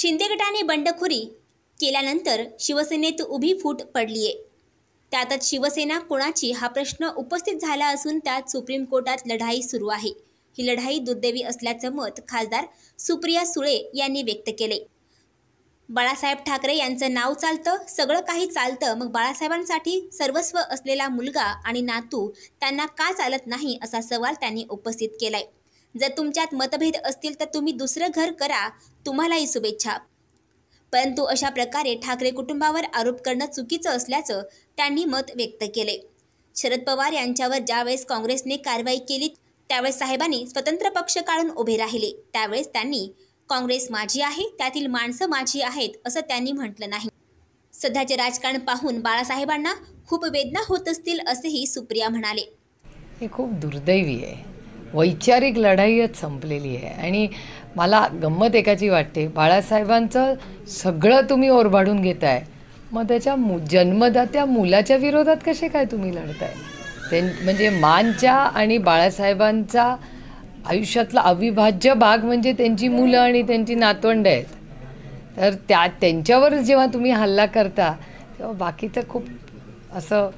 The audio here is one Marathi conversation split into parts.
शिंदे गटाने बंडखोरी केल्यानंतर शिवसेनेत उभी फूट पडली आहे त्यातच शिवसेना कोणाची हा प्रश्न उपस्थित झाला असून त्यात सुप्रीम कोर्टात लढाई सुरू आहे ही लढाई दुर्दैवी असल्याचं मत खासदार सुप्रिया सुळे यांनी व्यक्त केले बाळासाहेब ठाकरे यांचं नाव चालतं सगळं काही चालतं मग बाळासाहेबांसाठी सर्वस्व असलेला मुलगा आणि नातू त्यांना का चालत नाही असा सवाल त्यांनी उपस्थित केला आहे जर तुमच्यात मतभेद असतील तर तुम्ही दुसरं घर करा तुम्हालाही शुभेच्छा परंतु अशा प्रकारे ठाकरे कुटुंबावर आरोप करणं चुकीचं असल्याचं त्यांनी मत व्यक्त केले शरद पवार यांच्यावर ज्यावेळेस काँग्रेसने कारवाई केली त्यावेळेस साहेबांनी स्वतंत्र पक्ष काढून उभे राहिले त्यावेळेस त्यांनी काँग्रेस माझी आहे त्यातील माणसं माझी आहेत असं त्यांनी म्हटलं नाही सध्याचे राजकारण पाहून बाळासाहेबांना खूप वेदना होत असतील असेही सुप्रिया म्हणाले हे खूप दुर्दैवी आहे वैचारिक लढाईच संपलेली आहे आणि मला गंमत एकाची वाटते बाळासाहेबांचं सगळं तुम्ही ओरबाडून घेताय मग त्याच्या मु जन्मदात्या मुलाच्या विरोधात कसे काय तुम्ही लढताय ते म्हणजे मानच्या आणि बाळासाहेबांचा आयुष्यातला अविभाज्य भाग म्हणजे त्यांची मुलं आणि त्यांची नातवंड आहेत तर त्या त्यांच्यावरच जेव्हा तुम्ही हल्ला करता तेव्हा बाकीचं खूप असं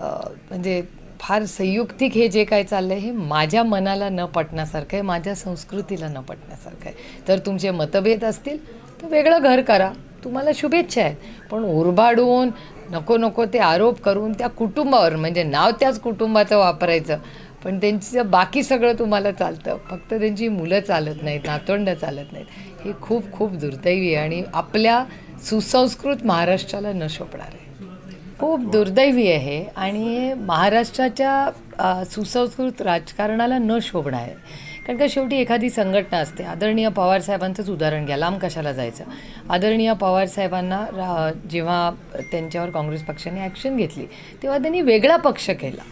म्हणजे फार संयुक्तिक हे जे काय चाललं आहे हे माझ्या मनाला न पटण्यासारखं आहे माझ्या संस्कृतीला न पटण्यासारखं आहे तर तुमचे मतभेद असतील तर वेगळं घर करा तुम्हाला शुभेच्छा आहेत पण उरबाडून नको नको ते आरोप करून त्या कुटुंबावर म्हणजे नाव त्याच कुटुंबाचं वापरायचं पण त्यांचं बाकी सगळं तुम्हाला चालतं फक्त त्यांची मुलं चालत नाहीत नातोंड चालत नाहीत हे खूप खूप दुर्दैवी आहे आणि आपल्या सुसंस्कृत महाराष्ट्राला न शोपणार आहे खूप दुर्दैवी आहे आणि महाराष्ट्राच्या सुसंस्कृत राजकारणाला न शोभणं आहे कारण का शेवटी एखादी संघटना असते आदरणीय पवारसाहेबांचंच उदाहरण घ्या लांब कशाला जायचं आदरणीय पवारसाहेबांना रा जेव्हा त्यांच्यावर काँग्रेस पक्षाने ॲक्शन घेतली तेव्हा त्यांनी वेगळा पक्ष केला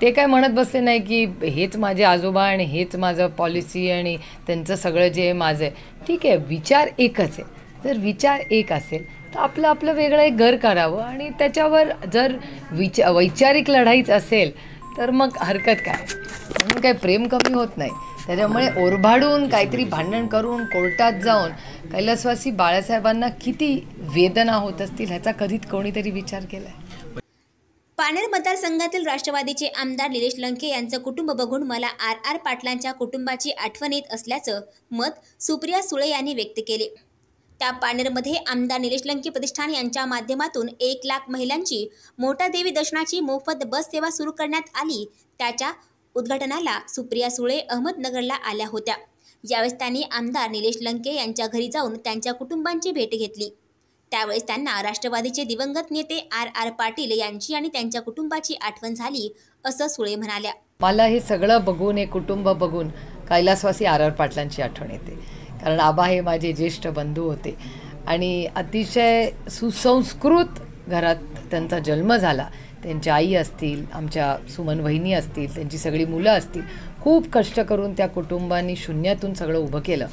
ते काय म्हणत बसले नाही की हेच माझे आजोबा आणि हेच माझं पॉलिसी आणि त्यांचं सगळं जे माझं आहे ठीक आहे विचार एकच आहे जर विचार एक असेल तर आपलं आपलं वेगळं एक घर करावं आणि त्याच्यावर जर विच वैचारिक लढाईच असेल तर मग हरकत काय म्हणून काही प्रेम कमी होत नाही त्याच्यामुळे ओरभाडून काहीतरी भांडण करून कोर्टात जाऊन कैलासवासी बाळासाहेबांना किती वेदना होत असतील ह्याचा कधीच कोणीतरी विचार केला आहे पानेर मतदारसंघातील राष्ट्रवादीचे आमदार निलेश लंके यांचं कुटुंब बघून मला आर आर पाटलांच्या कुटुंबाची आठवण येत असल्याचं मत सुप्रिया सुळे यांनी व्यक्त केले त्या पानेरमध्ये आमदार निलेश लंके प्रतिष्ठान यांच्या माध्यमातून एक लाख महिलांची मोठा देवी दर्शनाची मोफत बस सेवा सुरू करण्यात आली त्याच्या उद्घाटनाला सुप्रिया सुळे अहमदनगरला आल्या होत्या यावेळेस त्यांनी आमदार निलेश लंके यांच्या घरी जाऊन त्यांच्या कुटुंबांची भेट घेतली त्यावेळेस त्यांना राष्ट्रवादीचे दिवंगत नेते आर आर पाटील यांची आणि त्यांच्या कुटुंबाची आठवण झाली असं सुळे म्हणाल्या मला हे सगळं बघून हे कुटुंब बघून कैलासवासी आर आर पाटलांची आठवण येते कारण आबा हे माझे ज्येष्ठ बंधू होते आणि अतिशय सुसंस्कृत घरात त्यांचा जन्म झाला त्यांच्या आई असतील आमच्या सुमन वहिनी असतील त्यांची सगळी मुलं असतील खूप कष्ट करून त्या कुटुंबांनी शून्यातून सगळं उभं केलं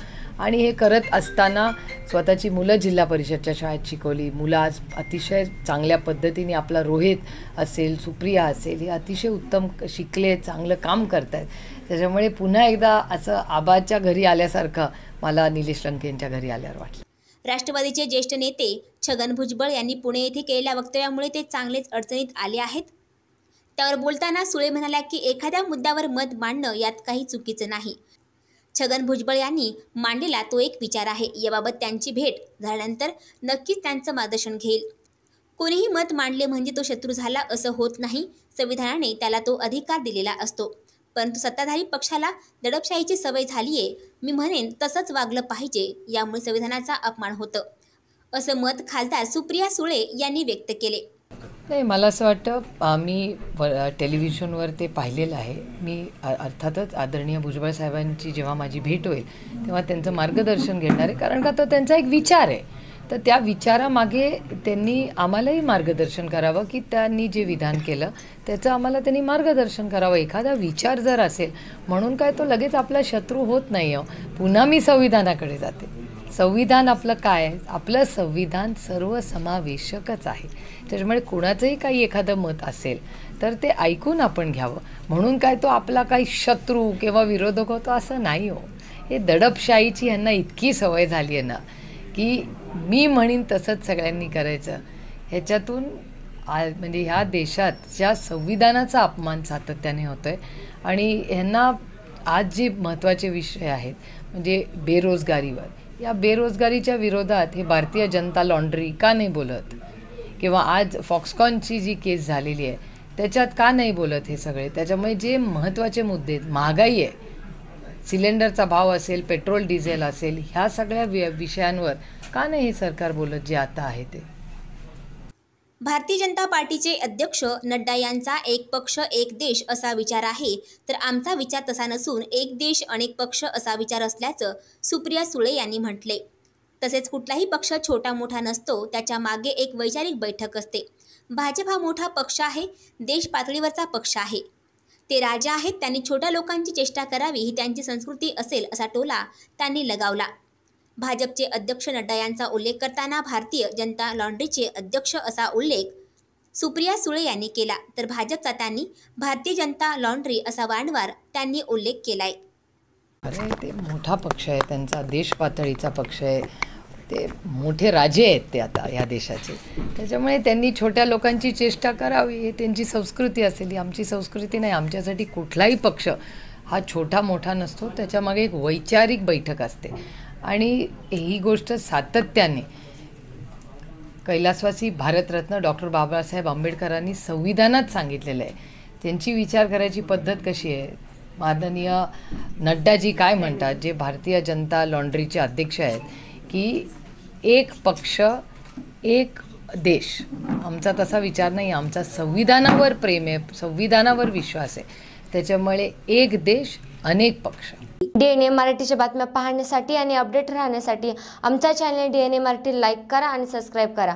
आणि हे करत असताना स्वतःची मुलं जिल्हा परिषदच्या शाळेत शिकवली मुलं आज अतिशय चांगल्या पद्धतीने आपला रोहित असेल सुप्रिया असेल हे अतिशय उत्तम शिकले चांगलं काम करत आहेत त्याच्यामुळे पुन्हा एकदा असं आबाच्या घरी आल्यासारखं मला निलेश यांच्या घरी आल्यावर वाटलं राष्ट्रवादीचे ज्येष्ठ नेते छगन भुजबळ यांनी पुणे येथे केलेल्या वक्तव्यामुळे ते चांगलेच अडचणीत आले आहेत त्यावर बोलताना सुळे म्हणाल्या की एखाद्या मुद्द्यावर मत मांडणं यात काही चुकीचं नाही छगन भुजबळ यांनी मांडलेला तो एक विचार आहे याबाबत त्यांची भेट झाल्यानंतर नक्कीच त्यांचं मार्गदर्शन घेईल कोणीही मत मांडले म्हणजे तो शत्रू झाला असं होत नाही संविधानाने त्याला तो अधिकार दिलेला असतो परंतु सत्ताधारी पक्षाला दडपशाहीची सवय झाली आहे मी म्हणेन तसंच वागलं पाहिजे यामुळे संविधानाचा अपमान होतं असं मत खासदार सुप्रिया सुळे यांनी व्यक्त केले नाही मला असं वाटतं मी टेलिव्हिजनवर ते पाहिलेलं आहे मी अर्थातच आदरणीय भुजबळ साहेबांची जेव्हा माझी भेट होईल तेव्हा त्यांचं मार्गदर्शन घेणार आहे कारण का तो त्यांचा एक विचार आहे तर त्या विचारामागे त्यांनी आम्हालाही मार्गदर्शन करावं की त्यांनी जे विधान केलं त्याचं आम्हाला त्यांनी मार्गदर्शन करावं एखादा विचार जर असेल म्हणून काय तो लगेच आपला शत्रू होत नाही आहे पुन्हा मी संविधानाकडे जाते संविधान आपलं काय आपलं संविधान सर्वसमावेशकच आहे त्याच्यामुळे कुणाचंही काही एखादं मत असेल तर ते ऐकून आपण घ्यावं म्हणून काय तो आपला काही शत्रू किंवा विरोधक होतो असं नाही हो हे दडपशाहीची यांना इतकी सवय झाली आहे ना की मी म्हणीन तसंच सगळ्यांनी करायचं ह्याच्यातून म्हणजे ह्या देशात ज्या संविधानाचा अपमान सातत्याने होतो आहे आणि ह्यांना आज जे महत्त्वाचे विषय आहेत म्हणजे बेरोजगारीवर या बेरोजगारीच्या विरोधात हे भारतीय जनता लॉन्ड्री का नाही बोलत किंवा आज फॉक्सकॉनची जी केस झालेली आहे त्याच्यात का नाही बोलत हे सगळे त्याच्यामुळे जे महत्त्वाचे मुद्दे महागाई आहे सिलेंडरचा भाव असेल पेट्रोल डिझेल असेल ह्या सगळ्या विषयांवर का नाही हे सरकार बोलत जे आता आहे ते भारतीय जनता पार्टीचे अध्यक्ष नड्डा यांचा एक पक्ष एक देश असा विचार आहे तर आमचा विचार तसा नसून एक देश अनेक पक्ष असा विचार असल्याचं सुप्रिया सुळे यांनी म्हटले तसेच कुठलाही पक्ष छोटा मोठा नसतो त्याच्या मागे एक वैचारिक बैठक असते भाजप हा मोठा पक्ष आहे देश पातळीवरचा पक्ष आहे ते राजा आहेत त्यांनी छोट्या लोकांची चेष्टा करावी ही त्यांची संस्कृती असेल असा टोला त्यांनी लगावला भाजपचे अध्यक्ष नड्डा यांचा उल्लेख करताना भारतीय जनता लॉन्ड्रीचे अध्यक्ष असा उल्लेख सुप्रिया सुळे यांनी केला तर भाजपचा त्यांनी भारतीय जनता लॉन्ड्री असा वारंवार त्यांनी उल्लेख केलाय अरे ते मोठा पक्ष आहे त्यांचा देश पातळीचा पक्ष आहे ते मोठे राजे आहेत ते आता या देशाचे त्याच्यामुळे त्यांनी छोट्या लोकांची चेष्टा करावी हे त्यांची संस्कृती असेल ही आमची संस्कृती नाही आमच्यासाठी कुठलाही पक्ष हा छोटा मोठा नसतो त्याच्यामागे एक वैचारिक बैठक असते आणि ही गोष्ट सातत्याने कैलासवासी भारतरत्न डॉक्टर बाबासाहेब आंबेडकरांनी संविधानात सांगितलेलं आहे त्यांची विचार करायची पद्धत कशी आहे माननीय नड्डाजी काय म्हणतात जे भारतीय जनता लॉन्ड्रीचे अध्यक्ष आहेत की एक पक्ष एक देश आमचा तसा विचार नाही आमचा संविधानावर प्रेम आहे संविधानावर विश्वास आहे त्याच्यामुळे एक देश अनेक पक्ष डी एन ए मराठीच्या बातम्या पाहण्यासाठी आणि अपडेट राहण्यासाठी आमचा channel D N A Marathi like करा आणि सबस्क्राईब करा